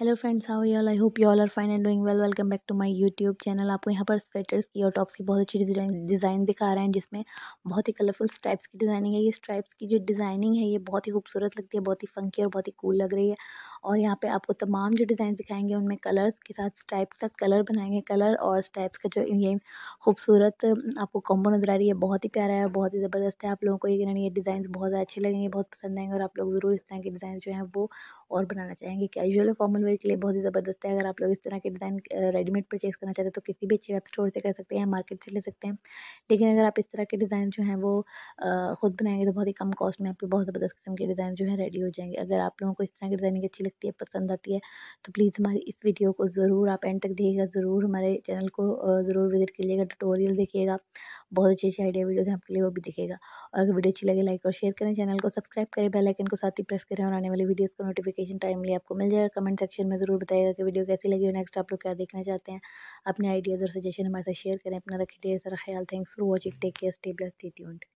hello friends how you all I hope you all are fine and doing well welcome back to my YouTube channel आपको यहाँ पर sweaters की और tops की बहुत अच्छी डिज़ाइन डिज़ाइन दिखा रहे हैं जिसमें बहुत ही कलरफुल स्ट्राइप्स की डिज़ाइनिंग है ये स्ट्राइप्स की जो डिज़ाइनिंग है ये बहुत ही खूबसूरत लगती है बहुत ही फंकी और बहुत ही कूल लग रही है और यहाँ पे आपको तमाम जो डिज़ाइन दिखाएंगे उनमें कलर्स के साथ स्टाइप के साथ कलर बनाएंगे कलर और स्टाइप्स का जो ये खूबसूरत आपको कॉम्बो नज़र आ रही है बहुत ही प्यारा है और बहुत ही ज़बरदस्त है आप लोगों को ये कहना ये डिज़ाइन बहुत ज़्यादा अच्छे लगेंगे बहुत पसंद आएंगे और आप लोग ज़रूर इस तरह के डिज़ाइन जो है वो और बनाना चाहेंगे कैजुअल और फॉर्मल वेयर के लिए बहुत ही ज़बरदस्त है अगर आप लोग इस तरह के डिज़ाइन रेडीमेड परचेज़ करना चाहते हैं तो किसी भी अच्छे वेब स्टोर से कर सकते हैं मार्केट से ले सकते हैं लेकिन अगर आप इस तरह के डिज़ाइन जो हैं वो खुद बनाएंगे तो बहुत ही कम कॉस्ट में आपके बहुत ज़बरदस्त किस्म के डिज़ाइन जो है रेडी हो जाएंगे अगर आप लोगों को इस तरह की डिज़ाइनिंग अच्छी लगती लगती है पसंद आती है तो प्लीज़ हमारी इस वीडियो को ज़रूर आप एंड तक देखिएगा ज़रूर हमारे चैनल को ज़रूर विजिट कीजिएगा ट्यूटोरियल देखिएगा बहुत अच्छी अच्छी आइडिया वीडियोज़ आपके लिए वो भी दिखेगा और अगर वीडियो अच्छी लगे लाइक और शेयर करें चैनल को सब्सक्राइब करें बेलाइकन को साथ ही प्रेस करें और आने वाली वीडियोज़ का नोटिफिकेशन टाइमली आपको मिल जाएगा कमेंट सेक्शन में ज़रूर बताएगा कि वीडियो कैसी लगी और नेक्स्ट आप लोग क्या देखना चाहते हैं अपने आइडियाज़ और सजेशन हमारे साथ शेयर करें अपना रखिए सारा ख्याल thanks for watching take care stay bless stay tuned